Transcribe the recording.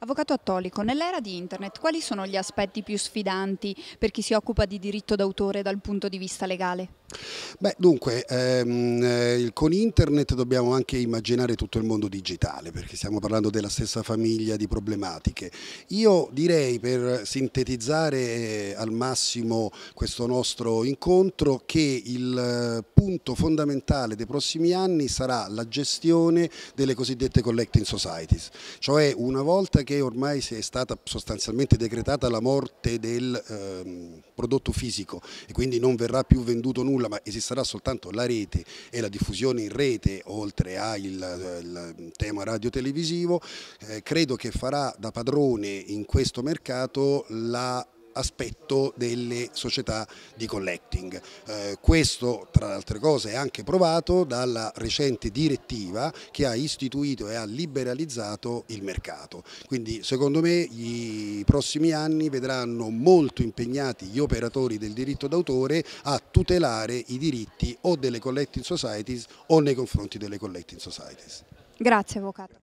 Avvocato Attolico, nell'era di Internet quali sono gli aspetti più sfidanti per chi si occupa di diritto d'autore dal punto di vista legale? Beh, dunque, ehm, eh, con Internet dobbiamo anche immaginare tutto il mondo digitale, perché stiamo parlando della stessa famiglia di problematiche. Io direi, per sintetizzare eh, al massimo questo nostro incontro, che il eh, punto fondamentale dei prossimi anni sarà la gestione delle cosiddette collecting societies, cioè una volta che ormai è stata sostanzialmente decretata la morte del ehm, prodotto fisico e quindi non verrà più venduto nulla ma esisterà soltanto la rete e la diffusione in rete oltre al tema radio-televisivo, eh, credo che farà da padrone in questo mercato la aspetto delle società di collecting. Eh, questo tra le altre cose è anche provato dalla recente direttiva che ha istituito e ha liberalizzato il mercato. Quindi secondo me i prossimi anni vedranno molto impegnati gli operatori del diritto d'autore a tutelare i diritti o delle collecting societies o nei confronti delle collecting societies. Grazie Avvocato.